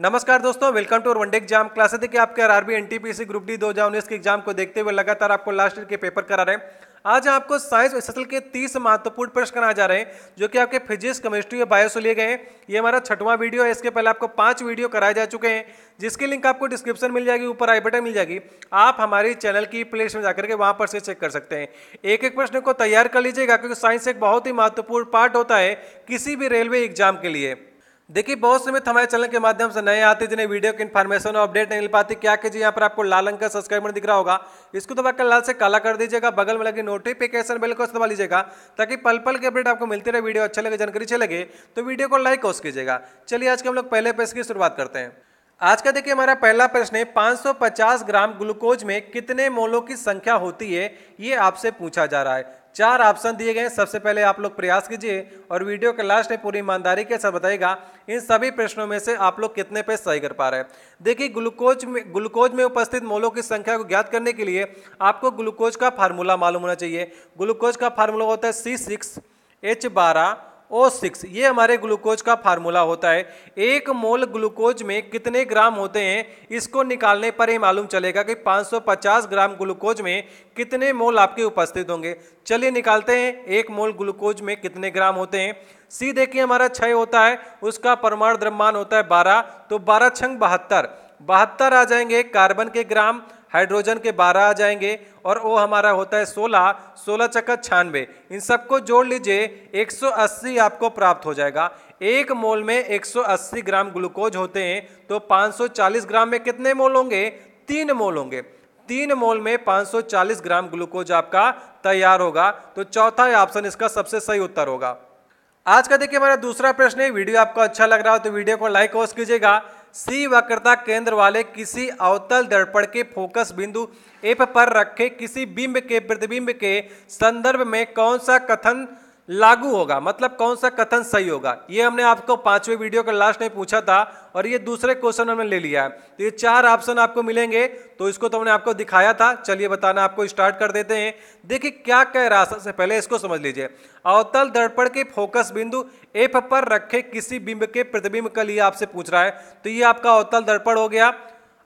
नमस्कार दोस्तों welcome to one day exam classes देखिए आपके R P C group D दो हजार उन्नीस के एग्जाम को देखते हुए लगातार आपको लास्ट ईयर के पेपर करा रहे हैं आज आपको साइंस और एल के तीस महत्वपूर्ण प्रश्न कराए जा रहे हैं जो कि आपके फिजिक्स केमिस्ट्री और बायो से लिए गए हैं ये हमारा छठवां वीडियो है इसके पहले आपको पांच वीडियो कराए जा चुके हैं जिसकी लिंक आपको डिस्क्रिप्शन मिल जाएगी ऊपर आई बटन मिल जाएगी आप हमारे चैनल की प्ले में जाकर के वहाँ पर से चेक कर सकते हैं एक एक प्रश्न को तैयार कर लीजिएगा क्योंकि साइंस एक बहुत ही महत्वपूर्ण पार्ट होता है किसी भी रेलवे एग्जाम के लिए देखिए बहुत समय हमारे चैनल के माध्यम से नए आते जिन्हें वीडियो की इन्फॉर्मेशन और अपडेट नहीं मिल पाती क्या कीजिए यहाँ पर आपको लाल अंक का सब्सक्राइबर दिख रहा होगा इसको दबाकर तो लाल से काला कर दीजिएगा बगल में लगी नोटिफिकेशन बेल को दबा लीजिएगा ताकि पल पल की अपडेट आपको मिलती रहे वीडियो अच्छा लगे जानकारी अच्छी लगे तो वीडियो को लाइक ऑस कीजिएगा चलिए आज के हम लोग पहले पेज की शुरुआत करते हैं आज का देखिए हमारा पहला प्रश्न है 550 ग्राम ग्लूकोज में कितने मोलों की संख्या होती है ये आपसे पूछा जा रहा है चार ऑप्शन दिए गए हैं सबसे पहले आप लोग प्रयास कीजिए और वीडियो के लास्ट में पूरी ईमानदारी के साथ बताएगा इन सभी प्रश्नों में से आप लोग कितने पे सही कर पा रहे हैं देखिए ग्लूकोज में ग्लूकोज में उपस्थित मोलों की संख्या को ज्ञात करने के लिए आपको ग्लूकोज का फार्मूला मालूम होना चाहिए ग्लूकोज का फार्मूला होता है सी सिक्स एच बारह ओ सिक्स ये हमारे ग्लूकोज का फार्मूला होता है एक मोल ग्लूकोज में कितने ग्राम होते हैं इसको निकालने पर ही मालूम चलेगा कि 550 ग्राम ग्लूकोज में कितने मोल आपके उपस्थित होंगे चलिए निकालते हैं एक मोल ग्लूकोज में कितने ग्राम होते हैं सी देखिए हमारा छः होता है उसका परमाणु द्रव्यमान होता है बारह तो बारह छंग बहत्तर बहत्तर आ जाएंगे कार्बन के ग्राम हाइड्रोजन के 12 आ जाएंगे और ओ हमारा होता है 16 सोलह चक्कर छानवे इन सबको जोड़ लीजिए 180 आपको प्राप्त हो जाएगा एक मोल में 180 ग्राम ग्लूकोज होते हैं तो 540 ग्राम में कितने मोल होंगे तीन मोल होंगे तीन मोल में 540 ग्राम ग्लूकोज आपका तैयार होगा तो चौथा ऑप्शन इसका सबसे सही उत्तर होगा आज का देखिए हमारा दूसरा प्रश्न है वीडियो आपको अच्छा लग रहा हो तो वीडियो को लाइक और कीजिएगा सी वक्रता केंद्र वाले किसी अवतल दर्पण के फोकस बिंदु एफ पर रखे किसी बिंब के प्रतिबिंब के संदर्भ में कौन सा कथन लागू होगा मतलब कौन सा कथन सही होगा ये हमने आपको पांचवें वीडियो का लास्ट में पूछा था और ये दूसरे क्वेश्चन हमने ले लिया है तो ये चार ऑप्शन आपको मिलेंगे तो इसको तो हमने आपको दिखाया था चलिए बताना आपको स्टार्ट कर देते हैं देखिए क्या कह रहा सबसे पहले इसको समझ लीजिए अवतल दर्पण के फोकस बिंदु एफ पर रखे किसी बिंब के प्रतिबिंब का लिए आपसे पूछ रहा है तो ये आपका अवतल दर्पण हो गया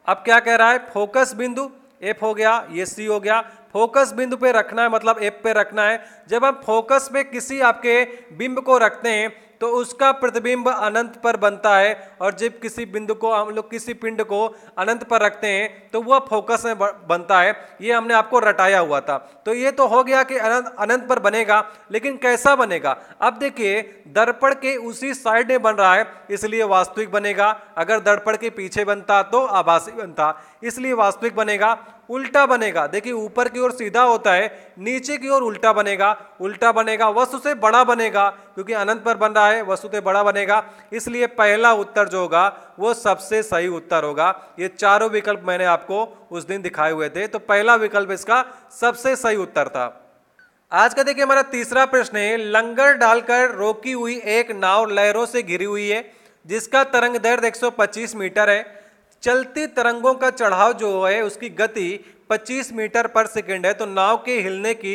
अब क्या कह रहा है फोकस बिंदु एफ हो गया ये सी हो गया फोकस बिंदु पे रखना है मतलब एफ पे रखना है जब हम फोकस पे किसी आपके बिंब को रखते हैं तो उसका प्रतिबिंब अनंत पर बनता है और जब किसी बिंदु को हम लोग किसी पिंड को अनंत पर रखते हैं तो वह फोकस में बनता है ये हमने आपको रटाया हुआ था तो ये तो हो गया कि अनंत अनंत पर बनेगा लेकिन कैसा बनेगा अब देखिए दर्पण के उसी साइड में बन रहा है इसलिए वास्तविक बनेगा अगर दर्पण के पीछे बनता तो आभासी बनता इसलिए वास्तविक बनेगा उल्टा बनेगा देखिए ऊपर की ओर सीधा होता है नीचे की ओर उल्टा बनेगा उल्टा बनेगा वस्तु से बड़ा बनेगा क्योंकि अनंत पर बन रहा है वस्तु से बड़ा बनेगा इसलिए पहला उत्तर जो होगा वो सबसे सही उत्तर होगा ये चारों विकल्प मैंने आपको उस दिन दिखाए हुए थे तो पहला विकल्प इसका सबसे सही उत्तर था आज का देखिए हमारा तीसरा प्रश्न है लंगर डालकर रोकी हुई एक नाव लहरों से घिरी हुई है जिसका तरंग दर्द एक मीटर है चलती तरंगों का चढ़ाव जो है उसकी गति 25 मीटर पर सेकेंड है तो नाव के हिलने की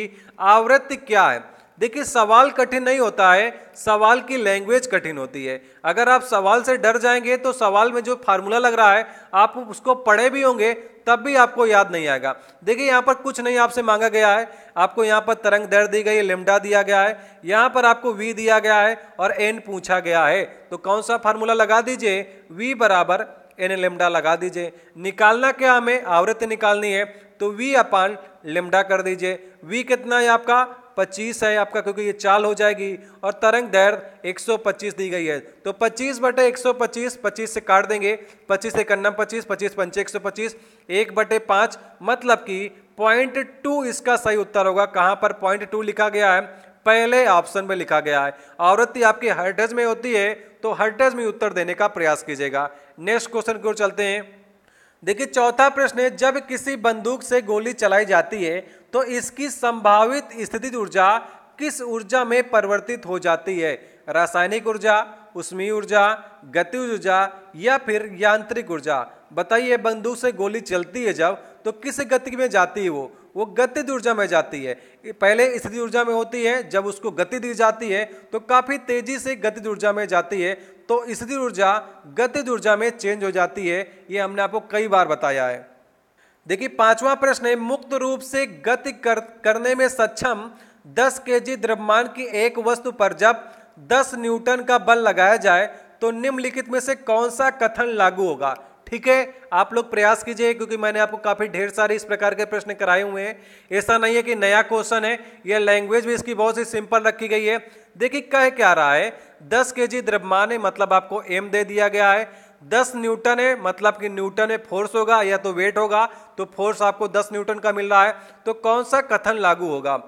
आवृत्ति क्या है देखिए सवाल कठिन नहीं होता है सवाल की लैंग्वेज कठिन होती है अगर आप सवाल से डर जाएंगे तो सवाल में जो फार्मूला लग रहा है आप उसको पढ़े भी होंगे तब भी आपको याद नहीं आएगा देखिए यहाँ पर कुछ नहीं आपसे मांगा गया है आपको यहाँ पर तरंग दर दी गई है दिया गया है यहाँ पर आपको वी दिया गया है और एन पूछा गया है तो कौन सा फार्मूला लगा दीजिए वी बराबर एन लेमडा लगा दीजिए निकालना क्या हमें आवृत्ति निकालनी है तो वी अपान लेमडा कर दीजिए वी कितना है आपका 25 है आपका क्योंकि ये चाल हो जाएगी और तरंग दैर्ध 125 दी गई है तो 25 बटे 125 25 से काट देंगे 25 से अन्ना पच्चीस पच्चीस पंचे एक सौ पच्चीस एक बटे पाँच मतलब कि पॉइंट टू इसका सही उत्तर होगा कहाँ पर पॉइंट टू लिखा गया है पहले ऑप्शन में लिखा गया है आवृत्ति आपकी हर्टेज में होती है तो हर्टेज में उत्तर देने का प्रयास कीजिएगा नेक्स्ट क्वेश्चन की ओर चलते हैं देखिए चौथा प्रश्न है जब किसी बंदूक से गोली चलाई जाती है तो इसकी संभावित स्थिति ऊर्जा किस ऊर्जा में परिवर्तित हो जाती है रासायनिक ऊर्जा उष्मीय ऊर्जा गति ऊर्जा या फिर यांत्रिक ऊर्जा बताइए बंदूक से गोली चलती है जब तो किस गति में जाती है वो वो गतिज ऊर्जा में जाती है पहले स्थिति ऊर्जा में होती है जब उसको गति दी जाती है तो काफ़ी तेज़ी से गतिज ऊर्जा में जाती है तो स्थिति ऊर्जा गतिज ऊर्जा में चेंज हो जाती है ये हमने आपको कई बार बताया है देखिए पांचवा प्रश्न है मुक्त रूप से गति कर, करने में सक्षम 10 केजी द्रव्यमान की एक वस्तु पर जब 10 न्यूटन का बल लगाया जाए तो निम्नलिखित में से कौन सा कथन लागू होगा ठीक है आप लोग प्रयास कीजिए क्योंकि मैंने आपको काफ़ी ढेर सारे इस प्रकार के प्रश्न कराए हुए हैं ऐसा नहीं है कि नया क्वेश्चन है यह लैंग्वेज भी इसकी बहुत ही सिंपल रखी गई है देखिए कह क्या रहा है दस के जी द्रव्यमान है मतलब आपको एम दे दिया गया है दस न्यूटन है मतलब कि न्यूटन में फोर्स होगा या तो वेट होगा तो फोर्स आपको दस न्यूटन का मिल रहा है तो कौन सा कथन लागू होगा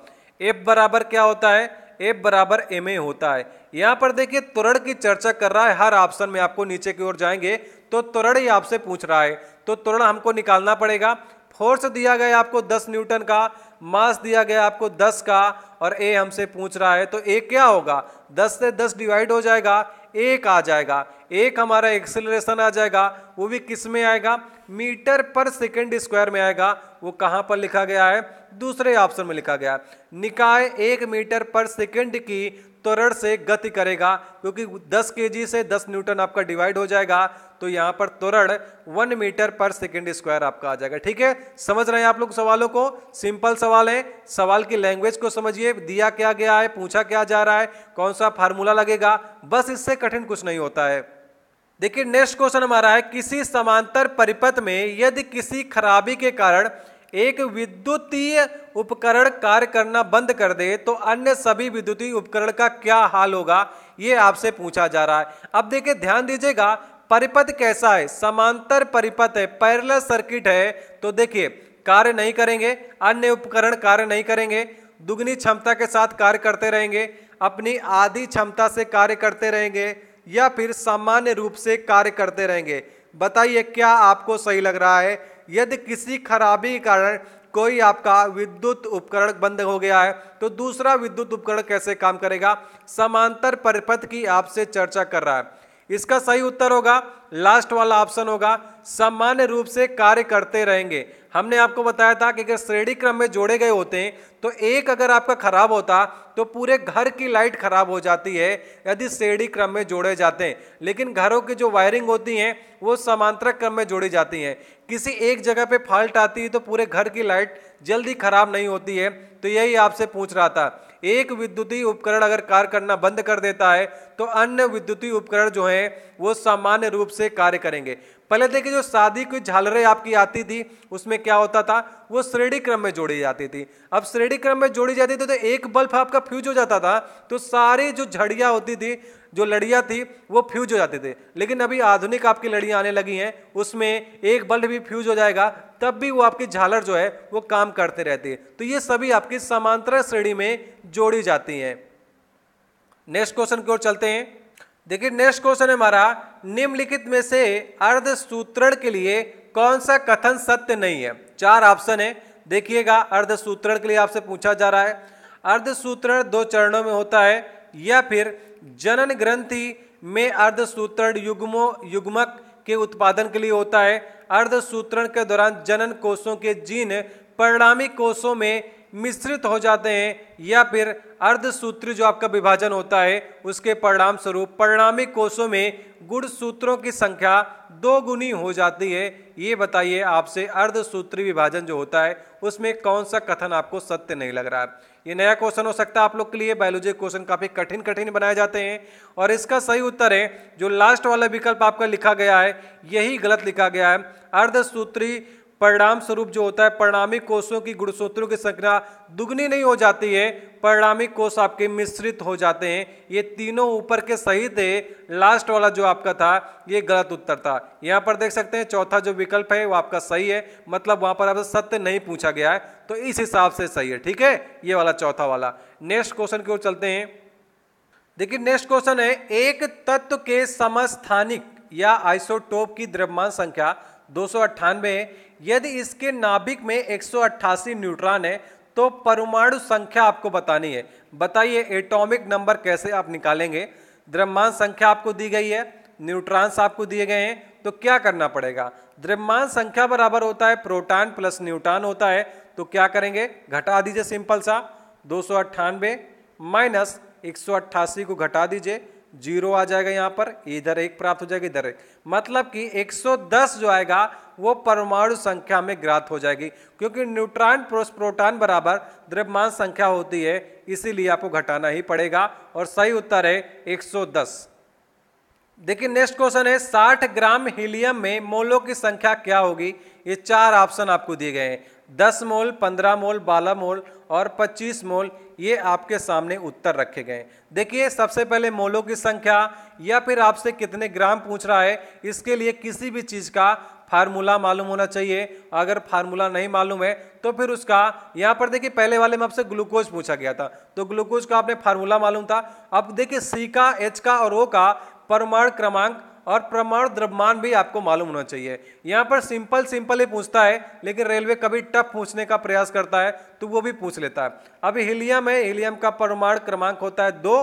एफ बराबर क्या होता है एफ बराबर एम ए होता है यहाँ पर देखिए त्वरण की चर्चा कर रहा है हर ऑप्शन में आपको नीचे की ओर जाएंगे तो त्वरण ही आपसे पूछ रहा है तो त्वरण हमको निकालना पड़ेगा फोर्स दिया गया आपको 10 न्यूटन का मास दिया गया आपको 10 का और ए हमसे पूछ रहा है तो ए क्या होगा 10 से 10 डिवाइड हो जाएगा एक आ जाएगा एक हमारा एक्सेलरेशन आ जाएगा वो भी किस में आएगा मीटर पर सेकेंड स्क्वायर में आएगा वो कहाँ पर लिखा गया है दूसरे ऑप्शन में लिखा गया है निकाय एक मीटर पर सेकेंड की त्वरण से गति करेगा क्योंकि 10 केजी से 10 न्यूटन आपका डिवाइड हो जाएगा तो यहां पर त्वरण one metre per second square आपका आ जाएगा ठीक है समझ रहे हैं आप लोग सवालों को सिंपल सवाल है सवाल की लैंग्वेज को समझिए दिया क्या गया है पूछा क्या जा रहा है कौन सा फार्मूला लगेगा बस इससे कठिन कुछ नहीं होता है देखिए नेक्स्ट क्वेश्चन हमारा है किसी समांतर परिपथ में यदि किसी खराबी के कारण एक विद्युतीय उपकरण कार्य करना बंद कर दे तो अन्य सभी विद्युतीय उपकरण का क्या हाल होगा ये आपसे पूछा जा रहा है अब देखिए ध्यान दीजिएगा परिपथ कैसा है समांतर परिपथ है पैरल सर्किट है तो देखिए कार्य नहीं करेंगे अन्य उपकरण कार्य नहीं करेंगे दुगनी क्षमता के साथ कार्य करते रहेंगे अपनी आधी क्षमता से कार्य करते रहेंगे या फिर सामान्य रूप से कार्य करते रहेंगे बताइए क्या आपको सही लग रहा है यदि किसी खराबी के कारण कोई आपका विद्युत उपकरण बंद हो गया है तो दूसरा विद्युत उपकरण कैसे काम करेगा समांतर परिपथ की आपसे चर्चा कर रहा है इसका सही उत्तर होगा लास्ट वाला ऑप्शन होगा सामान्य रूप से कार्य करते रहेंगे हमने आपको बताया था कि अगर श्रेणी क्रम में जोड़े गए होते हैं तो एक अगर आपका खराब होता तो पूरे घर की लाइट खराब हो जाती है यदि श्रेणी क्रम में जोड़े जाते हैं लेकिन घरों की जो वायरिंग होती हैं वो समांतर क्रम में जोड़ी जाती हैं किसी एक जगह पे फॉल्ट आती है तो पूरे घर की लाइट जल्दी खराब नहीं होती है तो यही आपसे पूछ रहा था एक विद्युतीय उपकरण अगर कार्य करना बंद कर देता है तो अन्य विद्युतीय उपकरण जो है वो सामान्य रूप से कार्य करेंगे पहले देखिए जो शादी की झालरें आपकी आती थी उसमें क्या होता था वो श्रेणी क्रम में जोड़ी जाती थी अब श्रेणी क्रम में जोड़ी जाती थी तो एक बल्ब आपका फ्यूज हो जाता था तो सारी जो झड़िया होती थी जो लड़िया थी वो फ्यूज हो जाती थी लेकिन अभी आधुनिक आपकी लड़ियाँ आने लगी हैं उसमें एक बल्ब भी फ्यूज हो जाएगा तब भी वो आपकी झालर जो है वो काम करते रहती है तो ये सभी आपकी समांतर श्रेणी में जोड़ी जाती हैं नेक्स्ट क्वेश्चन की ओर चलते हैं देखिए नेक्स्ट क्वेश्चन है हमारा निम्नलिखित में से अर्ध सूत्रण के लिए कौन सा कथन सत्य नहीं है चार ऑप्शन है देखिएगा अर्ध सूत्रण के लिए आपसे पूछा जा रहा है अर्ध सूत्रण दो चरणों में होता है या फिर जनन ग्रंथि में अर्ध सूत्रण युग्मो युग्मक के उत्पादन के लिए होता है अर्ध सूत्रण के दौरान जनन कोषों के जीन परिणामी कोषों में मिश्रित हो जाते हैं या फिर अर्धसूत्र जो आपका विभाजन होता है उसके परिणाम स्वरूप परिणामी कोषों में गुण सूत्रों की संख्या दो गुनी हो जाती है ये बताइए आपसे अर्धसूत्री विभाजन जो होता है उसमें कौन सा कथन आपको सत्य नहीं लग रहा है ये नया क्वेश्चन हो सकता है आप लोग के लिए बायोलॉजी क्वेश्चन काफ़ी कठिन कठिन बनाए जाते हैं और इसका सही उत्तर है जो लास्ट वाला विकल्प आपका लिखा गया है यही गलत लिखा गया है अर्धसूत्री परिणाम स्वरूप जो होता है परिणामी कोषों की गुणसूत्रों की संख्या दुगनी नहीं हो जाती है परिणामी कोष आपके मिश्रित हो जाते हैं ये तीनों ऊपर के सही थे लास्ट वाला जो आपका था ये गलत उत्तर था यहाँ पर देख सकते हैं चौथा जो विकल्प है वो आपका सही है मतलब वहाँ पर आपसे सत्य नहीं पूछा गया है तो इस हिसाब से सही है ठीक है ये वाला चौथा वाला नेक्स्ट क्वेश्चन की ओर चलते हैं देखिए नेक्स्ट क्वेश्चन है एक तत्व के समस्थानिक या आइसोटोप की द्रव्यमान संख्या दो है यदि इसके नाभिक में एक न्यूट्रॉन है तो परमाणु संख्या आपको बतानी है बताइए एटॉमिक नंबर कैसे आप निकालेंगे द्रव्यमान संख्या आपको दी गई है न्यूट्रॉन्स आपको दिए गए हैं तो क्या करना पड़ेगा द्रव्यमान संख्या बराबर होता है प्रोटॉन प्लस न्यूट्रॉन होता है तो क्या करेंगे घटा दीजिए सिंपल सा दो माइनस एक को घटा दीजिए जीरो आ जाएगा यहाँ पर इधर एक प्राप्त हो जाएगा इधर एक मतलब कि 110 जो आएगा वो परमाणु संख्या में ग्रात हो जाएगी क्योंकि न्यूट्रॉन प्रोटॉन बराबर द्रव्यमान संख्या होती है इसीलिए आपको घटाना ही पड़ेगा और सही उत्तर है 110 देखिए नेक्स्ट क्वेश्चन है 60 ग्राम हीलियम में मोलों की संख्या क्या होगी ये चार ऑप्शन आपको दिए गए हैं दस मोल पंद्रह मोल बारह मोल और 25 मोल ये आपके सामने उत्तर रखे गए देखिए सबसे पहले मोलों की संख्या या फिर आपसे कितने ग्राम पूछ रहा है इसके लिए किसी भी चीज़ का फार्मूला मालूम होना चाहिए अगर फार्मूला नहीं मालूम है तो फिर उसका यहाँ पर देखिए पहले वाले में आपसे ग्लूकोज पूछा गया था तो ग्लूकोज का आपने फार्मूला मालूम था अब देखिए सी का एच का और ओ का परमाणु क्रमांक और प्रमाण द्रव्यमान भी आपको मालूम होना चाहिए यहाँ पर सिंपल सिंपल ही पूछता है लेकिन रेलवे कभी टफ पूछने का प्रयास करता है तो वो भी पूछ लेता है अभी हीलियम है हीलियम का परमाणु क्रमांक होता है दो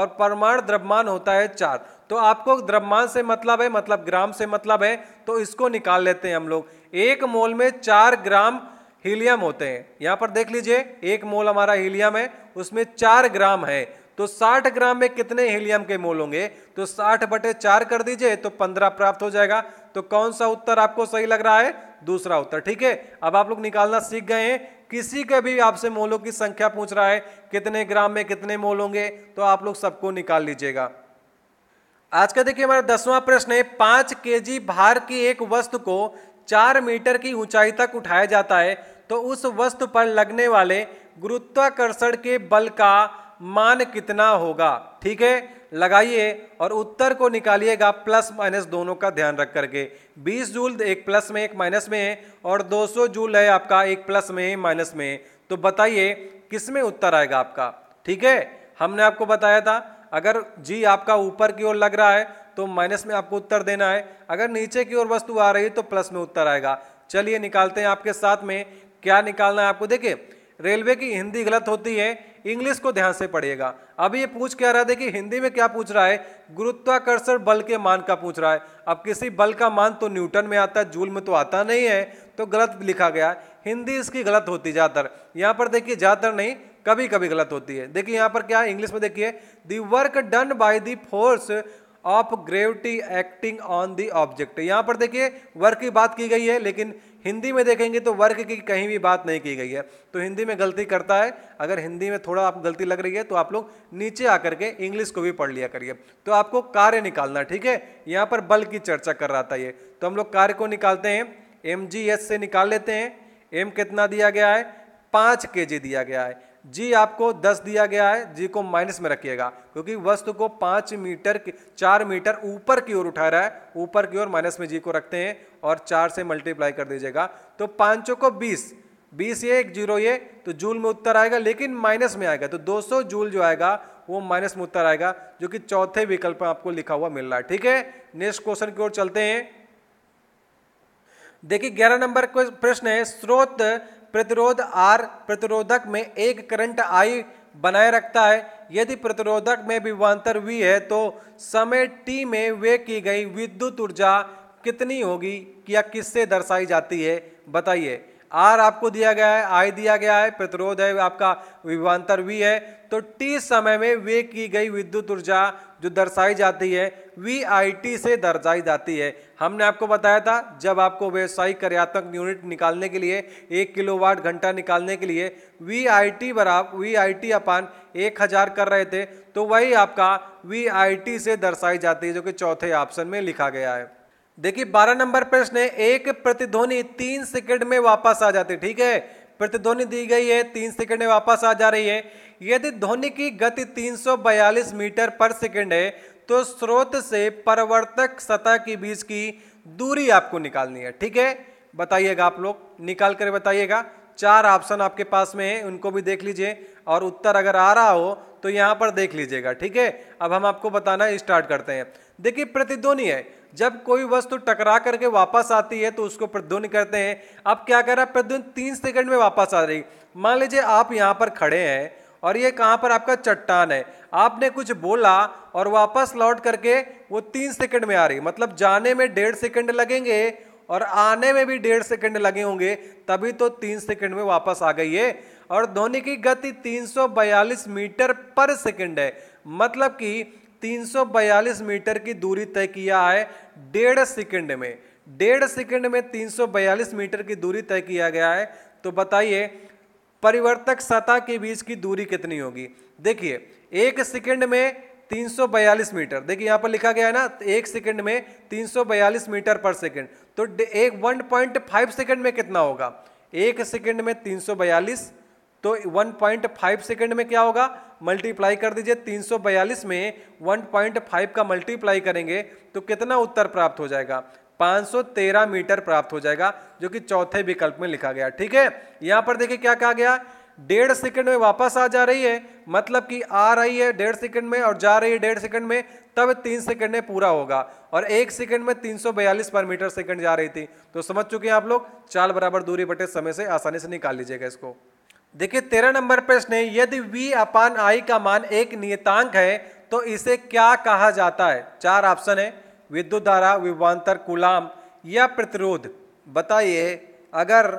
और परमाण द्रव्यमान होता है चार तो आपको द्रव्यमान से मतलब है मतलब ग्राम से मतलब है तो इसको निकाल लेते हैं हम लोग एक मोल में चार ग्राम हीलियम होते हैं यहाँ पर देख लीजिए एक मोल हमारा हीलियम है उसमें चार ग्राम है तो 60 ग्राम में कितने हीलियम के मोल होंगे तो 60 बटे चार कर दीजिए तो 15 प्राप्त हो जाएगा तो कौन सा उत्तर आपको सही लग रहा है दूसरा उत्तर ठीक है अब आप लोग निकालना सीख गए हैं किसी का भी आपसे मोलों की संख्या पूछ रहा है कितने ग्राम में कितने मोल होंगे तो आप लोग सबको निकाल लीजिएगा आज का देखिए हमारा दसवां प्रश्न है पांच के भार की एक वस्तु को चार मीटर की ऊंचाई तक उठाया जाता है तो उस वस्तु पर लगने वाले गुरुत्वाकर्षण के बल का मान कितना होगा ठीक है लगाइए और उत्तर को निकालिएगा प्लस माइनस दोनों का ध्यान रख करके 20 जूल एक प्लस में एक माइनस में है और 200 जूल है आपका एक प्लस में है माइनस में है तो बताइए किस में उत्तर आएगा आपका ठीक है हमने आपको बताया था अगर जी आपका ऊपर की ओर लग रहा है तो माइनस में आपको उत्तर देना है अगर नीचे की ओर वस्तु आ रही है तो प्लस में उत्तर आएगा चलिए निकालते हैं आपके साथ में क्या निकालना है आपको देखिए रेलवे की हिंदी गलत होती है इंग्लिश को ध्यान से पढ़िएगा अभी ये पूछ क्या रहा है देखिए हिंदी में क्या पूछ रहा है गुरुत्वाकर्षण बल के मान का पूछ रहा है अब किसी बल का मान तो न्यूटन में आता है जूल में तो आता नहीं है तो गलत लिखा गया हिंदी इसकी गलत होती ज़्यादातर यहाँ पर देखिए ज़्यादातर नहीं कभी कभी गलत होती है देखिए यहाँ पर क्या है इंग्लिश में देखिए the work done by the force of gravity acting on the object यहाँ पर देखिए वर्क की बात की गई है लेकिन हिंदी में देखेंगे तो वर्क की कहीं भी बात नहीं की गई है तो हिंदी में गलती करता है अगर हिंदी में थोड़ा आप गलती लग रही है तो आप लोग नीचे आकर के इंग्लिश को भी पढ़ लिया करिए तो आपको कार्य निकालना ठीक है यहाँ पर बल की चर्चा कर रहा था ये तो हम लोग कार्य को निकालते हैं एम से निकाल लेते हैं एम कितना दिया गया है पाँच के दिया गया है जी आपको दस दिया गया है जी को माइनस में रखिएगा क्योंकि वस्तु को पांच मीटर चार मीटर ऊपर की ओर उठा रहा है ऊपर की ओर माइनस में जी को रखते हैं और चार से मल्टीप्लाई कर दीजिएगा तो पाँचों को बीस बीस ये एक जीरो ये तो जूल में उत्तर आएगा लेकिन माइनस में आएगा तो 200 जूल जो आएगा वो माइनस में उत्तर आएगा जो कि चौथे विकल्प में आपको लिखा हुआ मिल रहा है ठीक है नेक्स्ट क्वेश्चन की ओर चलते हैं देखिए ग्यारह नंबर का प्रश्न है स्रोत प्रतिरोध आर प्रतिरोधक में एक करंट आई बनाए रखता है यदि प्रतिरोधक में विभवांतर वी है तो समय टी में वे की गई विद्युत ऊर्जा कितनी होगी या किससे दर्शाई जाती है बताइए आर आपको दिया गया है आई दिया गया है प्रतिरोध है आपका विभवान्तर वी है तो टी समय में वे की गई विद्युत ऊर्जा जो दर्शाई जाती है वी आई टी से दर्शाई जाती है हमने आपको बताया था जब आपको व्यवसायिक कार्यात्मक यूनिट निकालने के लिए एक किलोवाट घंटा निकालने के लिए वी आई टी बराबर वी आई टी अपान एक हज़ार कर रहे थे तो वही आपका वी आई टी से दर्शाई जाती है जो कि चौथे ऑप्शन में लिखा गया है देखिए बारह नंबर प्रश्न है एक प्रतिध्वनि तीन सेकंड में वापस आ जाती ठीक है प्रतिध्वनि दी गई है तीन सेकंड में वापस आ जा रही है यदि ध्वनि की गति 342 मीटर पर सेकंड है तो स्रोत से परवर्तक सतह के बीच की दूरी आपको निकालनी है ठीक है बताइएगा आप लोग निकाल कर बताइएगा चार ऑप्शन आपके पास में है उनको भी देख लीजिए और उत्तर अगर आ रहा हो तो यहाँ पर देख लीजिएगा ठीक है अब हम आपको बताना स्टार्ट करते हैं देखिए प्रतिध्वनि है जब कोई वस्तु टकरा करके वापस आती है तो उसको प्रतिध्वनि करते हैं अब क्या कर रहा है प्रतिध्वनि तीन सेकंड में वापस आ रही मान लीजिए आप यहाँ पर खड़े हैं और ये कहाँ पर आपका चट्टान है आपने कुछ बोला और वापस लौट करके वो तीन सेकंड में आ रही मतलब जाने में डेढ़ सेकंड लगेंगे और आने में भी डेढ़ सेकंड लगे होंगे तभी तो तीन सेकंड में वापस आ गई है और ध्वनि की गति 342 मीटर पर सेकंड है मतलब कि 342 मीटर की दूरी तय किया है डेढ़ सेकंड में डेढ़ सेकंड में 342 मीटर की दूरी तय किया गया है तो बताइए परिवर्तक सतह के बीच की दूरी कितनी होगी देखिए एक सेकंड में 342 मीटर देखिए यहाँ पर लिखा गया है ना एक सेकंड में 342 मीटर पर सेकंड तो एक 1.5 सेकंड में कितना होगा एक सेकंड में 342 तो 1.5 सेकंड में क्या होगा मल्टीप्लाई कर दीजिए 342 में 1.5 का मल्टीप्लाई करेंगे तो कितना उत्तर प्राप्त हो जाएगा 513 मीटर प्राप्त हो जाएगा जो कि चौथे विकल्प में लिखा गया ठीक है यहां पर देखिए क्या कहा गया डेढ़ सेकंड में वापस आ जा रही है मतलब कि आ रही है डेढ़ सेकंड में और जा रही है डेढ़ सेकंड में तब तीन सेकंड में पूरा होगा और एक सेकंड में 342 पर मीटर सेकंड जा रही थी तो समझ चुके हैं आप लोग चाल बराबर दूरी बटे समय से आसानी से निकाल लीजिएगा इसको देखिए तेरह नंबर प्रश्न है यदि वी अपान आई का मान एक नियतांक है तो इसे क्या कहा जाता है चार ऑप्शन है विद्युत धारा विवांतर कुलाम या प्रतिरोध बताइए अगर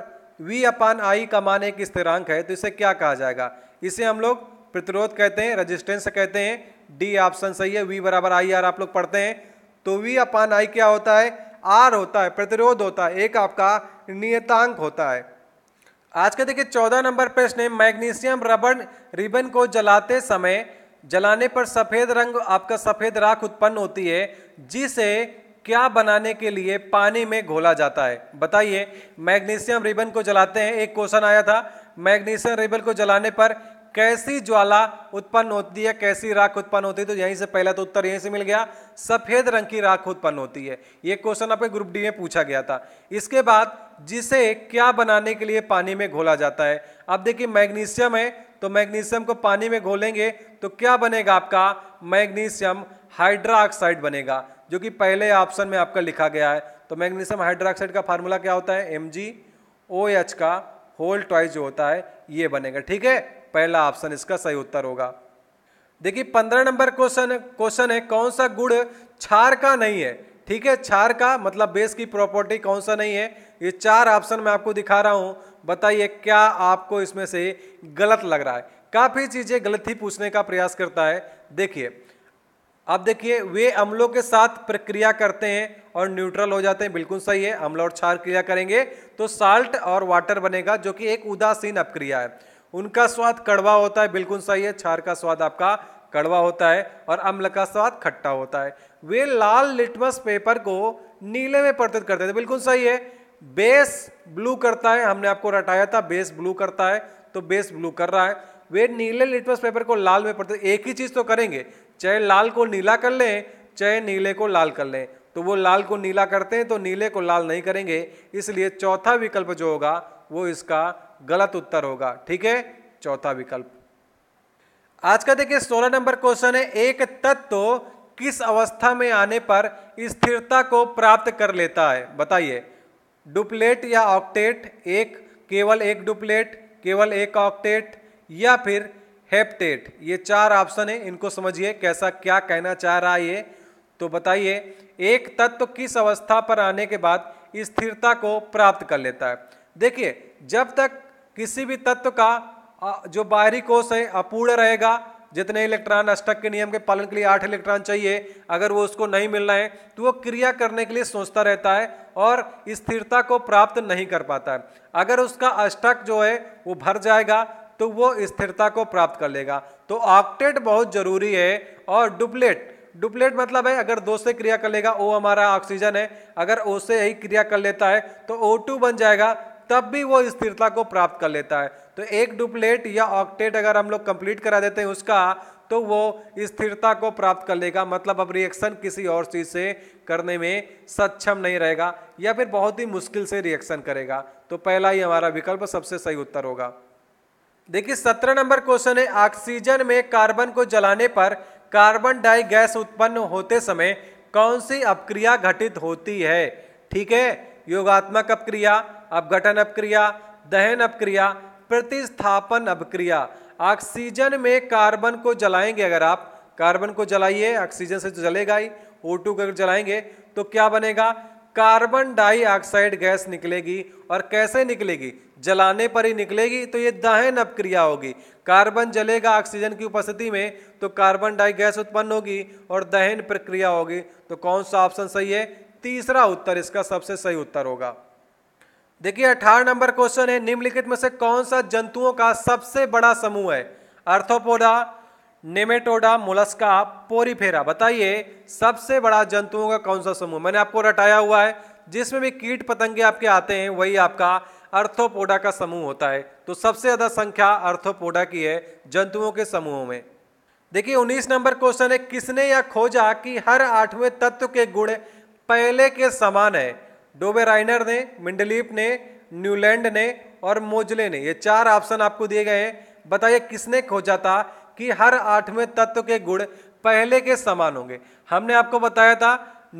वी अपान आई का मान एक स्थिरांक है तो इसे क्या कहा जाएगा इसे हम लोग प्रतिरोध कहते हैं रेजिस्टेंस कहते हैं डी ऑप्शन सही है वी बराबर आई आर आप लोग पढ़ते हैं तो वी अपान आई क्या होता है आर होता है प्रतिरोध होता है एक आपका नियतांक होता है आज का देखिए चौदह नंबर प्रश्न है मैग्नीशियम रबड़ रिबन को जलाते समय जलाने पर सफेद रंग आपका सफेद राख उत्पन्न होती है जिसे क्या बनाने के लिए पानी में घोला जाता है बताइए मैग्नीशियम रिबन को जलाते हैं एक क्वेश्चन आया था मैग्नीशियम रिबन को जलाने पर कैसी ज्वाला उत्पन्न होती है कैसी राख उत्पन्न होती है तो यहीं से पहला तो उत्तर यहीं से मिल गया सफेद रंग की राख उत्पन्न होती है ये क्वेश्चन आपके ग्रुप डी में पूछा गया था इसके बाद जिसे क्या बनाने के लिए पानी में घोला जाता है अब देखिए मैग्नीशियम है तो मैग्नीशियम को पानी में घोलेंगे तो क्या बनेगा आपका मैग्नीशियम हाइड्राक्साइड बनेगा जो कि पहले ऑप्शन में आपका लिखा गया है तो मैग्नीशियम हाइड्रोक्साइड का फार्मूला क्या होता है एम जी ओ एच का होल ट्वाइस जो होता है ये बनेगा ठीक है पहला ऑप्शन इसका सही उत्तर होगा देखिए पंद्रह नंबर क्वेश्चन क्वेश्चन है कौन सा गुड़ छार का नहीं है ठीक है छार का मतलब बेस की प्रॉपर्टी कौन सा नहीं है ये चार ऑप्शन मैं आपको दिखा रहा हूं बताइए क्या आपको इसमें से गलत लग रहा है काफ़ी चीज़ें गलत ही पूछने का प्रयास करता है देखिए अब देखिए वे अम्लों के साथ प्रक्रिया करते हैं और न्यूट्रल हो जाते हैं बिल्कुल सही है अम्ल और क्षार क्रिया करेंगे तो साल्ट और वाटर बनेगा जो कि एक उदासीन अपक्रिया है उनका स्वाद कड़वा होता है बिल्कुल सही है छार का स्वाद आपका कड़वा होता है और अम्ल का स्वाद खट्टा होता है वे लाल लिटमस पेपर को नीले में परिवर्तित करते थे बिल्कुल सही है बेस ब्लू करता है हमने आपको रटाया था बेस ब्लू करता है तो बेस ब्लू कर रहा है वे नीले लिटमस पेपर को लाल में परिवर्तित एक ही चीज़ तो करेंगे चाहे लाल को नीला कर लें चाहे नीले को लाल कर लें तो वो लाल को नीला करते हैं तो नीले को लाल नहीं करेंगे इसलिए चौथा विकल्प जो होगा वो इसका गलत उत्तर होगा ठीक है चौथा विकल्प आज का देखिए सोलह नंबर क्वेश्चन है एक तत्व किस अवस्था में आने पर स्थिरता को प्राप्त कर लेता है बताइए डुप्लेट या ऑक्टेट एक केवल एक डुप्लेट केवल एक ऑक्टेट या फिर हेप्टेट ये चार ऑप्शन है इनको समझिए कैसा क्या कहना चाह रहा है ये तो बताइए एक तत्व किस अवस्था पर आने के बाद स्थिरता को प्राप्त कर लेता है देखिए जब तक किसी भी तत्व का जो बाहरी कोष है अपूर्ण रहेगा जितने इलेक्ट्रॉन अष्टक के नियम के पालन के लिए आठ इलेक्ट्रॉन चाहिए अगर वो उसको नहीं मिलना है तो वो क्रिया करने के लिए सोचता रहता है और स्थिरता को प्राप्त नहीं कर पाता है अगर उसका अष्टक जो है वो भर जाएगा तो वो स्थिरता को प्राप्त कर लेगा तो ऑक्टेट बहुत जरूरी है और डुप्लेट डुप्लेट मतलब है अगर दो से क्रिया कर लेगा ओ हमारा ऑक्सीजन है अगर ओ से यही क्रिया कर लेता है तो ओ टू बन जाएगा तब भी वो स्थिरता को प्राप्त कर लेता है तो एक डुप्लेट या ऑक्टेट अगर हम लोग कंप्लीट करा देते हैं उसका तो वो स्थिरता को प्राप्त कर लेगा मतलब अब रिएक्शन किसी और चीज़ से करने में सक्षम नहीं रहेगा या फिर बहुत ही मुश्किल से रिएक्शन करेगा तो पहला ही हमारा विकल्प सबसे सही उत्तर होगा देखिए सत्रह नंबर क्वेश्चन है ऑक्सीजन में कार्बन को जलाने पर कार्बन डाई गैस उत्पन्न होते समय कौन सी अपक्रिया घटित होती है ठीक है योगात्मक अपक्रिया अपघटन अपक्रिया दहन अपक्रिया प्रतिस्थापन अपक्रिया ऑक्सीजन में कार्बन को जलाएंगे अगर आप कार्बन को जलाइए ऑक्सीजन से तो जलेगा ही ओ टू अगर जलाएंगे तो क्या बनेगा कार्बन डाइऑक्साइड गैस निकलेगी और कैसे निकलेगी जलाने पर ही निकलेगी तो ये दहन अपक्रिया होगी कार्बन जलेगा ऑक्सीजन की उपस्थिति में तो कार्बन डाई गैस उत्पन्न होगी और दहन प्रक्रिया होगी तो कौन सा ऑप्शन सही है तीसरा उत्तर इसका सबसे सही उत्तर होगा देखिए अठारह नंबर क्वेश्चन है निम्नलिखित में से कौन सा जंतुओं का सबसे बड़ा समूह है अर्थोपोडा नेमेटोडा मोलस्का पोरीफेरा बताइए सबसे बड़ा जंतुओं का कौन सा समूह मैंने आपको रटाया हुआ है जिसमें भी कीट पतंगे आपके आते हैं वही आपका अर्थोपोडा का समूह होता है तो सबसे ज़्यादा संख्या अर्थोपोडा की है जंतुओं के समूहों में देखिए उन्नीस नंबर क्वेश्चन है किसने यह खोजा कि हर आठवें तत्व के गुण पहले के समान है डोबे राइनर ने मिंडलीप ने न्यूलैंड ने और मोजले ने ये चार ऑप्शन आपको दिए गए हैं बताइए किसने खोजा था कि हर आठवें तत्व के गुण पहले के समान होंगे हमने आपको बताया था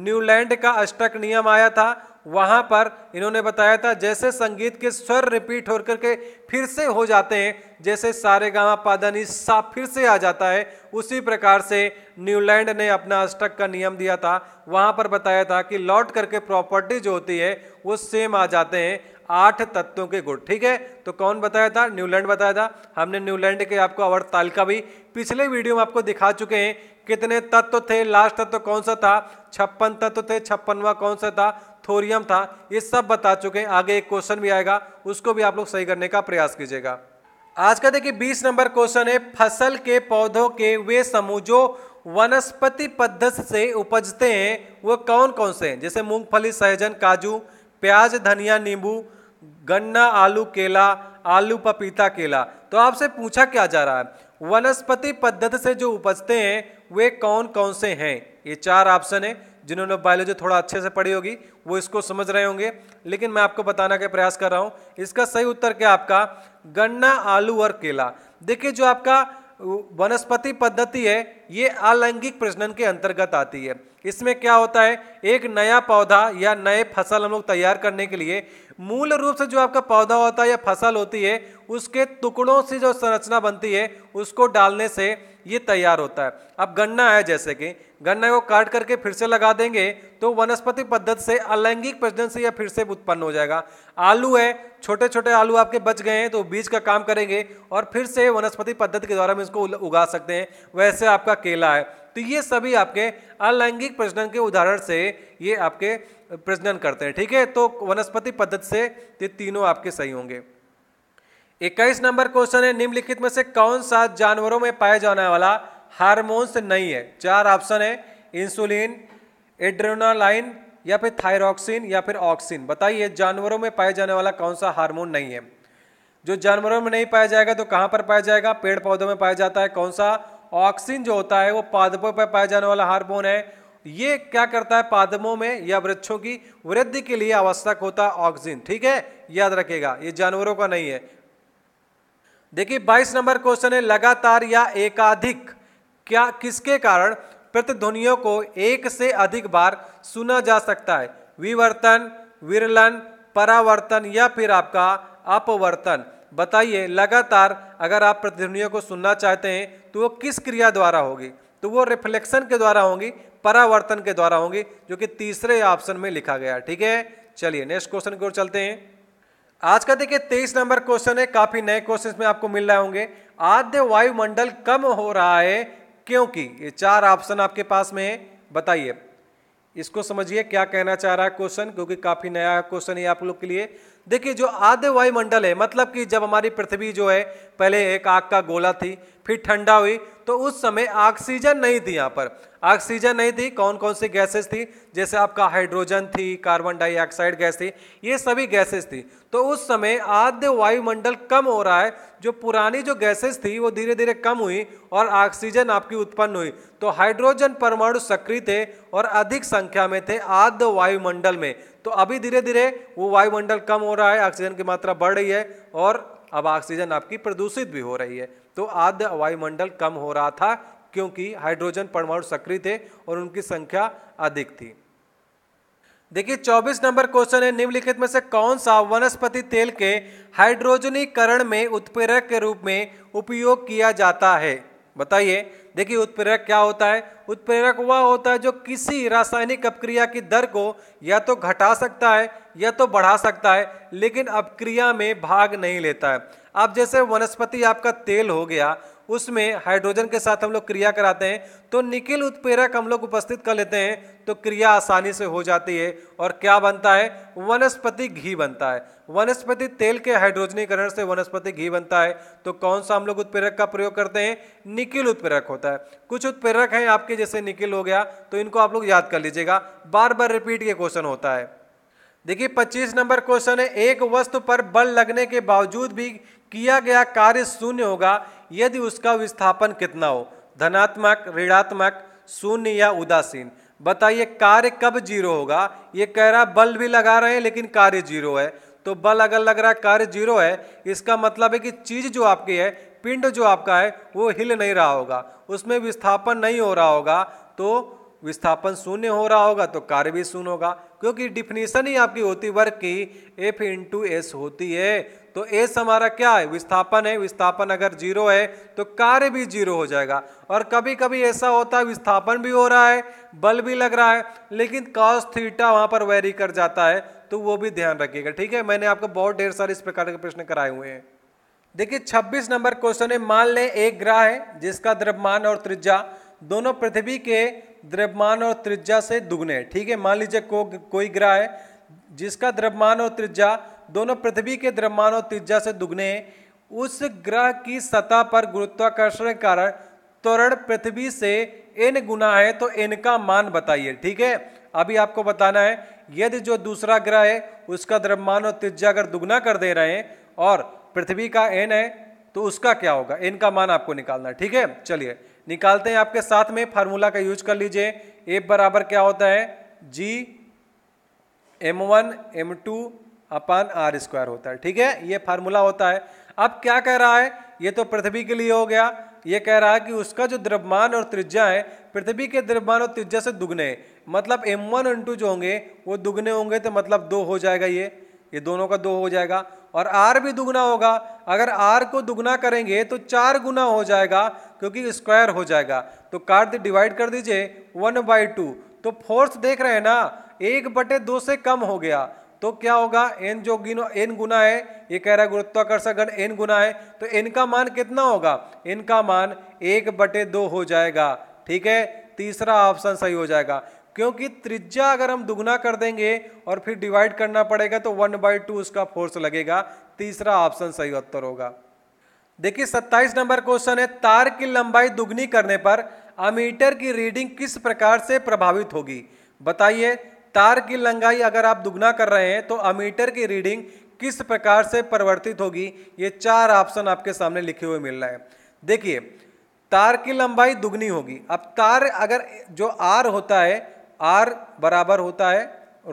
न्यूलैंड का अष्टक नियम आया था वहाँ पर इन्होंने बताया था जैसे संगीत के स्वर रिपीट होकर के फिर से हो जाते हैं जैसे सारे गामा पादानी सा फिर से आ जाता है उसी प्रकार से न्यूलैंड ने अपना अष्टक का नियम दिया था वहाँ पर बताया था कि लौट करके प्रॉपर्टी जो होती है वो सेम आ जाते हैं आठ तत्वों के गुण ठीक है तो कौन बताया था न्यूलैंड बताया था हमने न्यूलैंड के आपको अवर तालिका भी पिछले वीडियो में आपको दिखा चुके हैं कितने तत्व थे लास्ट तत्व कौन सा था छप्पन तत्व थे छप्पनवा कौन सा था थोरियम था ये सब बता चुके हैं आगे एक क्वेश्चन भी आएगा उसको भी आप लोग सही करने का प्रयास कीजिएगा आज का देखिए बीस नंबर क्वेश्चन है फसल के पौधों के वे समूह जो वनस्पति पद्धति से उपजते हैं वो कौन कौन से हैं जैसे मूंगफली सहजन काजू प्याज धनिया नींबू गन्ना आलू केला आलू पपीता केला तो आपसे पूछा क्या जा रहा है वनस्पति पद्धति से जो उपजते हैं वे कौन कौन से हैं ये चार ऑप्शन है जिन्होंने बायोलॉजी थोड़ा अच्छे से पढ़ी होगी वो इसको समझ रहे होंगे लेकिन मैं आपको बताने का प्रयास कर रहा हूँ इसका सही उत्तर क्या आपका गन्ना आलू और केला देखिए जो आपका वनस्पति पद्धति है ये अलैंगिक प्रजनन के अंतर्गत आती है इसमें क्या होता है एक नया पौधा या नए फसल हम लोग तैयार करने के लिए मूल रूप से जो आपका पौधा होता है या फसल होती है उसके टुकड़ों से जो संरचना बनती है उसको डालने से ये तैयार होता है अब गन्ना है जैसे कि गन्ना को काट करके फिर से लगा देंगे तो वनस्पति पद्धति से अलैंगिक प्रजनन से यह फिर से उत्पन्न हो जाएगा आलू है छोटे छोटे आलू आपके बच गए हैं तो बीज का काम करेंगे और फिर से वनस्पति पद्धति के द्वारा हम इसको उगा सकते हैं वैसे आपका केला है तो ये सभी आपके अलैंगिक प्रजनन के उदाहरण से ये आपके प्रजनन करते हैं ठीक है तो वनस्पति पद्धति से ये तीनों आपके सही होंगे इक्कीस नंबर क्वेश्चन है निम्नलिखित में से कौन सा जानवरों में पाया जाने वाला हारमोन नहीं है चार ऑप्शन है इंसुलिन एड्रोनालाइन या फिर थायरोक्सिन या फिर ऑक्सिन बताइए जानवरों में पाया जाने वाला कौन सा हार्मोन नहीं है जो जानवरों में नहीं पाया जाएगा तो कहां पर पाया जाएगा पेड़ पौधों में पाया जाता है कौन सा ऑक्सिन जो होता है वो पादपों पर पाया जाने वाला हार्मोन है ये क्या करता है पादमों में या वृक्षों की वृद्धि के लिए आवश्यक होता है ऑक्सीजन ठीक है याद रखेगा ये जानवरों का नहीं है देखिए 22 नंबर क्वेश्चन है लगातार या एकाधिक क्या किसके कारण प्रतिध्वनियों को एक से अधिक बार सुना जा सकता है विवर्तन विरलन परावर्तन या फिर आपका अपवर्तन बताइए लगातार अगर आप प्रतिध्वनियों को सुनना चाहते हैं तो वो किस क्रिया द्वारा होगी तो वो रिफ्लेक्शन के द्वारा होंगी परावर्तन के द्वारा होंगी जो कि तीसरे ऑप्शन में लिखा गया ठीक है चलिए नेक्स्ट क्वेश्चन की ओर चलते हैं आज का देखिए तेईस नंबर क्वेश्चन है काफी नए क्वेश्चन में आपको मिल रहे होंगे आद्य वायुमंडल कम हो रहा है क्योंकि ये चार ऑप्शन आपके पास में है बताइए इसको समझिए क्या कहना चाह रहा है क्वेश्चन क्योंकि काफी नया क्वेश्चन है आप लोग के लिए देखिए जो आद्य वायुमंडल है मतलब कि जब हमारी पृथ्वी जो है पहले एक आग का गोला थी फिर ठंडा हुई तो उस समय ऑक्सीजन नहीं थी यहाँ पर ऑक्सीजन नहीं थी कौन कौन सी गैसेस थी जैसे आपका हाइड्रोजन थी कार्बन डाइऑक्साइड गैस थी ये सभी गैसेस थी तो उस समय आद्य वायुमंडल कम हो रहा है जो पुरानी जो गैसेस थी वो धीरे धीरे कम हुई और ऑक्सीजन आपकी उत्पन्न हुई तो हाइड्रोजन परमाणु सक्रिय थे और अधिक संख्या में थे आद्य वायुमंडल में तो अभी धीरे धीरे वो वायुमंडल कम हो रहा है ऑक्सीजन की मात्रा बढ़ रही है और अब ऑक्सीजन आपकी प्रदूषित भी हो रही है तो आद्य वायुमंडल कम हो रहा था क्योंकि हाइड्रोजन परमाणु सक्रिय थे और उनकी संख्या अधिक थी देखिए 24 नंबर क्वेश्चन है निम्नलिखित में से कौन सा वनस्पति तेल के हाइड्रोजनीकरण में उत्प्रेरक के रूप में उपयोग किया जाता है बताइए देखिए उत्प्रेरक क्या होता है उत्प्रेरक वह होता है जो किसी रासायनिक अपक्रिया की दर को या तो घटा सकता है या तो बढ़ा सकता है लेकिन अपक्रिया में भाग नहीं लेता है अब जैसे वनस्पति आपका तेल हो गया उसमें हाइड्रोजन के साथ हम लोग क्रिया कराते हैं तो निकिल उत्प्रेरक हम लोग उपस्थित कर लेते हैं तो क्रिया आसानी से हो जाती है और क्या बनता है वनस्पति घी बनता है वनस्पति तेल के हाइड्रोजनीकरण से वनस्पति घी बनता है तो कौन सा हम लोग उत्प्रेरक का प्रयोग करते हैं निकिल उत्प्रेरक होता है कुछ उत्प्रेरक हैं आपके जैसे निकिल हो गया तो इनको आप लोग याद कर लीजिएगा बार बार रिपीट ये क्वेश्चन होता है देखिए 25 नंबर क्वेश्चन है एक वस्तु पर बल लगने के बावजूद भी किया गया कार्य शून्य होगा यदि उसका विस्थापन कितना हो धनात्मक ऋणात्मक शून्य या उदासीन बताइए कार्य कब जीरो होगा ये कह रहा बल भी लगा रहे हैं लेकिन कार्य जीरो है तो बल अगर लग रहा है कार्य जीरो है इसका मतलब है कि चीज जो आपकी है पिंड जो आपका है वो हिल नहीं रहा होगा उसमें विस्थापन नहीं हो रहा होगा तो विस्थापन शून्य हो रहा होगा तो कार्य भी शून्य होगा क्योंकि डिफिनीशन ही आपकी होती वर्क की एफ इंटू एस होती है तो एस हमारा क्या है विस्थापन है विस्थापन अगर जीरो है तो कार्य भी जीरो हो जाएगा और कभी कभी ऐसा होता है विस्थापन भी हो रहा है बल भी लग रहा है लेकिन कॉस थीटा वहाँ पर वेरी कर जाता है तो वो भी ध्यान रखिएगा ठीक है मैंने आपको बहुत ढेर सारे इस प्रकार के प्रश्न कराए हुए हैं देखिए 26 नंबर क्वेश्चन है मान लें एक ग्रह है जिसका द्रव्यमान और त्रिज्या दोनों पृथ्वी के द्रव्यमान और त्रिज्या से दुगने ठीक है मान लीजिए को, कोई ग्रह है जिसका द्रव्यमान और त्रिज्या दोनों पृथ्वी के द्रव्यमान और त्रिज्या से दुगने उस ग्रह की सतह पर गुरुत्वाकर्षण कारण त्वरण पृथ्वी से एन गुना है तो एन का मान बताइए ठीक है अभी आपको बताना है यदि जो दूसरा ग्रह है उसका द्रव्यमान और त्रिज्या अगर दुगना कर दे रहे हैं और पृथ्वी का एन है तो उसका क्या होगा एन का मान आपको निकालना है ठीक है चलिए निकालते हैं आपके साथ में फार्मूला का यूज कर लीजिए ए बराबर क्या होता है G M one M two upon R square होता है ठीक है ये फार्मूला होता है अब क्या कह रहा है ये तो पृथ्वी के लिए हो गया ये कह रहा है कि उसका जो द्रव्यमान और त्रिज्या है पृथ्वी के द्रव्यमान और त्रिज्या से दुगने मतलब एम वन इंटू जो होंगे वो दुगने होंगे तो मतलब दो हो जाएगा ये ये दोनों का दो हो जाएगा और आर भी दुगना होगा अगर आर को दुगना करेंगे तो चार गुना हो जाएगा क्योंकि स्क्वायर हो जाएगा तो कार्ड डिवाइड कर दीजिए वन बाई टू तो फोर्स देख रहे हैं ना एक बटे दो से कम हो गया तो क्या होगा एन जो गिन एन गुना है ये कह रहा है गुरुत्वाकर्षण एन गुना है तो एन का मान कितना होगा एन का मान एक बटे दो हो जाएगा ठीक है तीसरा ऑप्शन सही हो जाएगा क्योंकि त्रिज्या अगर हम दुगना कर देंगे और फिर डिवाइड करना पड़ेगा तो वन बाई टू उसका फोर्स लगेगा तीसरा ऑप्शन सही उत्तर होगा देखिए सत्ताईस नंबर क्वेश्चन है तार की लंबाई दुगनी करने पर अमीटर की रीडिंग किस प्रकार से प्रभावित होगी बताइए तार की लंबाई अगर आप दुगना कर रहे हैं तो अमीटर की रीडिंग किस प्रकार से परिवर्तित होगी ये चार ऑप्शन आपके सामने लिखे हुए मिल रहा है देखिए तार की लंबाई दुगनी होगी अब तार अगर जो आर होता है आर बराबर होता है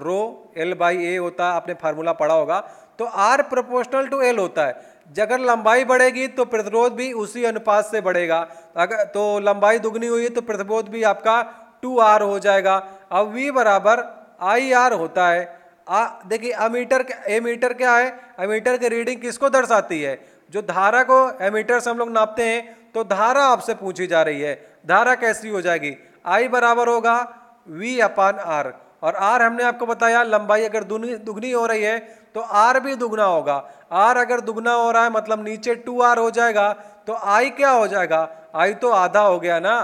रो एल बाई ए होता है आपने फार्मूला पढ़ा होगा तो आर प्रोपोर्शनल टू एल होता है अगर लंबाई बढ़ेगी तो प्रतिरोध भी उसी अनुपात से बढ़ेगा अगर तो लंबाई दुगनी हुई तो प्रतिरोध भी आपका टू आर हो जाएगा अब वी बराबर आई आर होता है आ देखिए अमीटर एमीटर क्या है अमीटर की रीडिंग किसको दर्शाती है जो धारा को एमीटर से हम लोग नापते हैं तो धारा आपसे पूछी जा रही है धारा कैसी हो जाएगी आई बराबर होगा वी अपान आर और आर हमने आपको बताया लंबाई अगर दुगनी हो रही है तो आर भी दुगना होगा आर अगर दुगना हो रहा है मतलब नीचे टू आर हो जाएगा तो आई क्या हो जाएगा आई तो आधा हो गया ना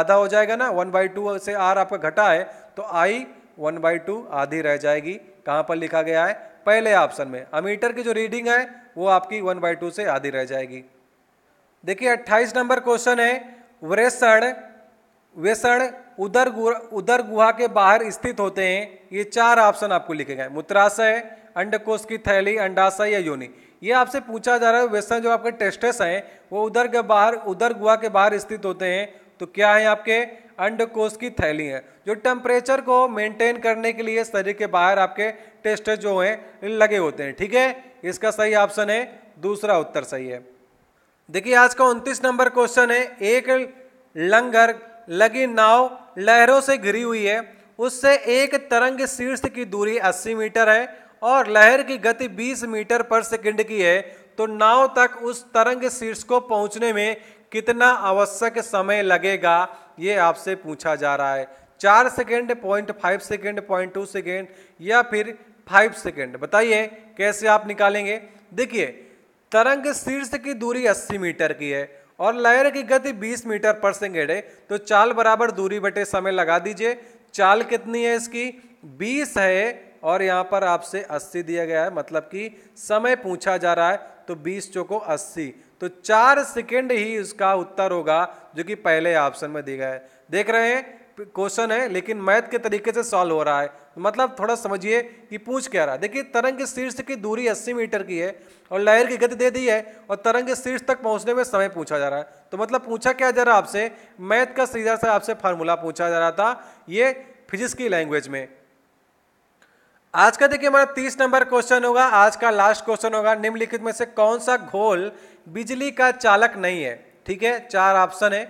आधा हो जाएगा ना वन बाई टू से आर आपका घटा है तो आई वन बाई टू आधी रह जाएगी कहाँ पर लिखा गया है पहले ऑप्शन में अमीटर की जो रीडिंग है वो आपकी वन बाई टू से आधी रह जाएगी देखिए अट्ठाईस नंबर क्वेश्चन है वृषण व्यसन उदर उदर गुहा के बाहर स्थित होते हैं ये चार ऑप्शन आपको लिखे गए मूत्राशय अंडकोश की थैली अंडाशय या योनि ये आपसे पूछा जा रहा है व्यसन जो आपके टेस्टेस हैं वो उधर के बाहर उधर गुहा के बाहर स्थित होते हैं तो क्या है आपके अंडकोश की थैली है जो टेम्परेचर को मेंटेन करने के लिए शरीर के बाहर आपके टेस्ट जो हैं लगे होते हैं ठीक है इसका सही ऑप्शन है दूसरा उत्तर सही है देखिए आज का उनतीस नंबर क्वेश्चन है एक लंगर लगी नाव लहरों से घिरी हुई है उससे एक तरंग शीर्ष की दूरी 80 मीटर है और लहर की गति 20 मीटर पर सेकंड की है तो नाव तक उस तरंग शीर्ष को पहुंचने में कितना आवश्यक समय लगेगा ये आपसे पूछा जा रहा है चार second point five second point two second या फिर फाइव सेकेंड बताइए कैसे आप निकालेंगे देखिए तरंग शीर्ष की दूरी 80 मीटर की है और लहर की गति 20 मीटर पर सेकेंड है तो चाल बराबर दूरी बटे समय लगा दीजिए चाल कितनी है इसकी 20 है और यहाँ पर आपसे 80 दिया गया है मतलब कि समय पूछा जा रहा है तो 20 चौको अस्सी तो चार सेकेंड ही उसका उत्तर होगा जो कि पहले ऑप्शन में दिया है देख रहे हैं क्वेश्चन है लेकिन मैथ के तरीके से सॉल्व हो रहा है तो मतलब थोड़ा समझिए कि पूछ क्या रहा है देखिए तरंग के शीर्ष की दूरी 80 मीटर की है और लहर की गति दे दी है और तरंग के शीर्ष तक पहुंचने में समय पूछा जा रहा है तो मतलब पूछा क्या जा रहा है आपसे मैथ का सीधा सा आपसे फार्मूला पूछा जा रहा था ये फिजिक्स की लैंग्वेज में आज का देखिए हमारा तीस नंबर क्वेश्चन होगा आज का लास्ट क्वेश्चन होगा निम्नलिखित में से कौन सा घोल बिजली का चालक नहीं है ठीक है चार ऑप्शन है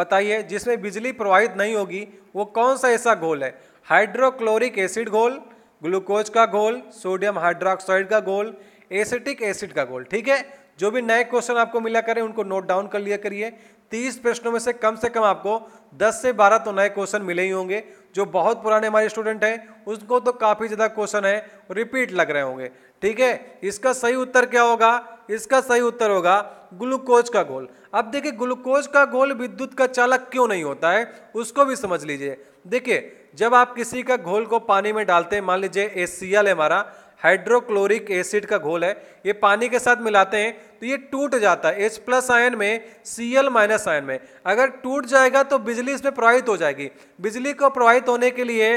बताइए जिसमें बिजली प्रवाहित नहीं होगी वो कौन सा ऐसा घोल है हाइड्रोक्लोरिक एसिड घोल ग्लूकोज का घोल सोडियम हाइड्रोक्साइड का घोल एसिटिक एसिड का घोल ठीक है जो भी नए क्वेश्चन आपको मिला करें उनको नोट डाउन कर लिया करिए तीस प्रश्नों में से कम से कम आपको दस से बारह तो नए क्वेश्चन मिले ही होंगे जो बहुत पुराने हमारे स्टूडेंट हैं उनको तो काफ़ी ज़्यादा क्वेश्चन है रिपीट लग रहे होंगे ठीक है इसका सही उत्तर क्या होगा इसका सही उत्तर होगा ग्लूकोज का घोल अब देखिए ग्लूकोज का घोल विद्युत का चालक क्यों नहीं होता है उसको भी समझ लीजिए देखिए जब आप किसी का घोल को पानी में डालते हैं मान लीजिए ए सी एल है हमारा हाइड्रोक्लोरिक एसिड का घोल है ये पानी के साथ मिलाते हैं तो ये टूट जाता है एच प्लस आयन में सी एल माइनस आयन में अगर टूट जाएगा तो बिजली इसमें प्रवाहित हो जाएगी बिजली को प्रवाहित होने के लिए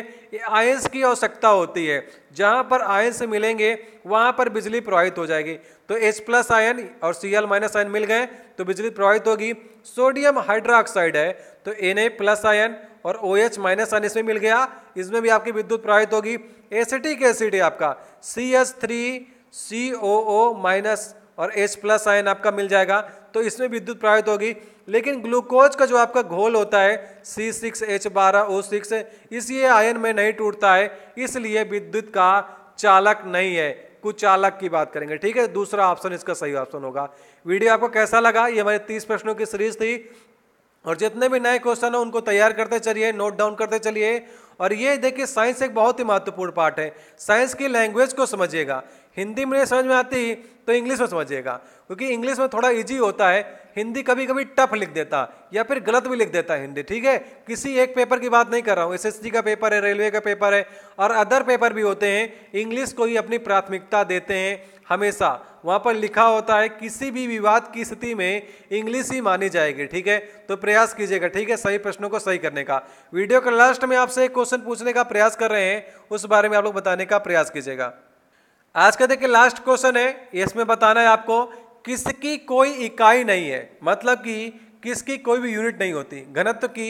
आयंस की आवश्यकता होती है जहाँ पर आयंस मिलेंगे वहाँ पर बिजली प्रवाहित हो जाएगी तो एच प्लस आयन और सी एल माइनस आयन मिल गए तो बिजली प्रवाहित होगी सोडियम हाइड्रोक्साइड है तो एन ए प्लस आयन और ओ एच माइनस आन इसमें मिल गया इसमें भी आपकी विद्युत प्रवाहित होगी एसिटिक एसिड है आपका C S three C O O minus और एच प्लस आयन आपका मिल जाएगा तो इसमें विद्युत प्रवाहित होगी लेकिन ग्लूकोज का जो आपका घोल होता है सी सिक्स एच बारह ओ सिक्स इसलिए आयन में नहीं टूटता है इसलिए विद्युत का चालक नहीं है कुचालक की बात करेंगे ठीक है दूसरा ऑप्शन इसका सही ऑप्शन होगा वीडियो आपको कैसा लगा ये हमारे तीस प्रश्नों की सीरीज थी और जितने भी नए क्वेश्चन हैं उनको तैयार करते चलिए नोट डाउन करते चलिए और ये देखिए साइंस एक बहुत ही महत्वपूर्ण पार्ट है साइंस की लैंग्वेज को समझिएगा हिंदी में समझ में आती तो इंग्लिश में समझिएगा क्योंकि इंग्लिश में थोड़ा इजी होता है हिंदी कभी कभी टफ लिख देता या फिर गलत भी लिख देता है हिंदी ठीक है किसी एक पेपर की बात नहीं कर रहा हूँ एस का पेपर है रेलवे का पेपर है और अदर पेपर भी होते हैं इंग्लिश को ही अपनी प्राथमिकता देते हैं हमेशा वहाँ पर लिखा होता है किसी भी विवाद की स्थिति में इंग्लिश ही मानी जाएगी ठीक है तो प्रयास कीजिएगा ठीक है सही प्रश्नों को सही करने का वीडियो के लास्ट में आपसे एक क्वेश्चन पूछने का प्रयास कर रहे हैं उस बारे में आप लोग बताने का प्रयास कीजिएगा आज का देखिए लास्ट क्वेश्चन है इसमें बताना है आपको किसकी कोई इकाई नहीं है मतलब कि किसकी कोई भी यूनिट नहीं होती घनत्व की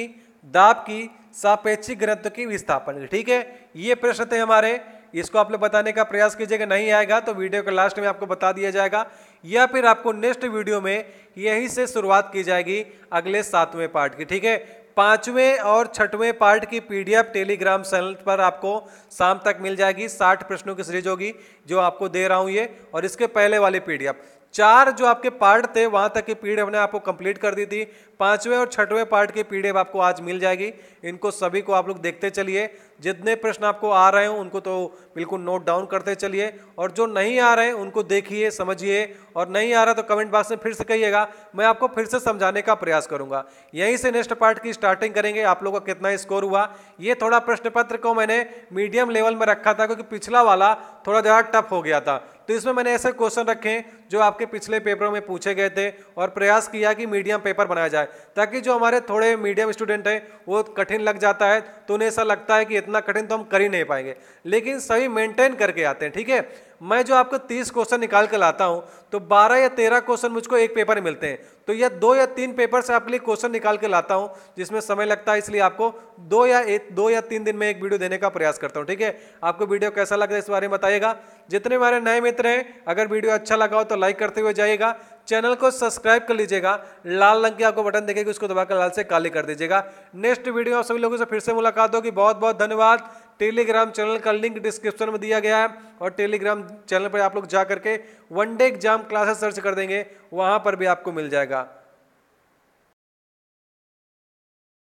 दाब की सापेक्षिक घनत्व की विस्थापन ठीक है ये प्रश्न थे हमारे इसको आप लोग बताने का प्रयास कीजिएगा नहीं आएगा तो वीडियो के लास्ट में आपको बता दिया जाएगा या फिर आपको नेक्स्ट वीडियो में यहीं से शुरुआत की जाएगी अगले सातवें पार्ट की ठीक है पांचवें और छठवें पार्ट की पीडीएफ टेलीग्राम चैनल पर आपको शाम तक मिल जाएगी साठ प्रश्नों की सीरीज होगी जो आपको दे रहा हूं ये और इसके पहले वाले पीडीएफ चार जो आपके पार्ट थे वहां तक की पीडीएफ ने आपको कंप्लीट कर दी थी पांचवें और छठवें पार्ट की पीडीएफ आपको आज मिल जाएगी इनको सभी को आप लोग देखते चलिए जितने प्रश्न आपको आ रहे हो उनको तो बिल्कुल नोट डाउन करते चलिए और जो नहीं आ रहे हैं उनको देखिए समझिए और नहीं आ रहा तो कमेंट बॉक्स में फिर से कहिएगा मैं आपको फिर से समझाने का प्रयास करूंगा यहीं से नेक्स्ट पार्ट की स्टार्टिंग करेंगे आप लोगों का कितना स्कोर हुआ ये थोड़ा प्रश्न पत्र को मैंने मीडियम लेवल में रखा था क्योंकि पिछला वाला थोड़ा ज़्यादा टफ हो गया था तो इसमें मैंने ऐसे क्वेश्चन रखे जो आपके पिछले पेपरों में पूछे गए थे और प्रयास किया कि मीडियम पेपर बनाया जाए ताकि जो हमारे थोड़े मीडियम स्टूडेंट हैं वो कठिन लग जाता है तो उन्हें ऐसा लगता है कि इतना इतना कठिन तो हम कर ही नहीं पाएंगे लेकिन सभी मेंटेन करके आते हैं ठीक है मैं जो आपको तीस क्वेश्चन निकाल कर लाता हूँ तो बारह या तेरह क्वेश्चन मुझको एक पेपर में मिलते हैं तो यह दो या तीन पेपर से आपके लिए क्वेश्चन निकाल कर लाता हूँ जिसमें समय लगता है इसलिए आपको दो या एक दो या तीन दिन में एक वीडियो देने का प्रयास करता हूँ ठीक है आपको वीडियो कैसा लग रहा है इस बारे में बताइएगा जितने हमारे नए मित्र हैं अगर वीडियो अच्छा लगा हो तो लाइक करते हुए जाइएगा चैनल को सब्सक्राइब कर लीजिएगा लाल रंग की आपको बटन देखेगी उसको दबाकर लाल से काली कर दीजिएगा नेक्स्ट वीडियो आप सभी लोगों से फिर से मुलाकात होगी बहुत बहुत धन्यवाद टेलीग्राम चैनल का लिंक डिस्क्रिप्शन में दिया गया है और टेलीग्राम चैनल पर आप लोग जा करके one day exam classes search कर देंगे वहाँ पर भी आपको मिल जाएगा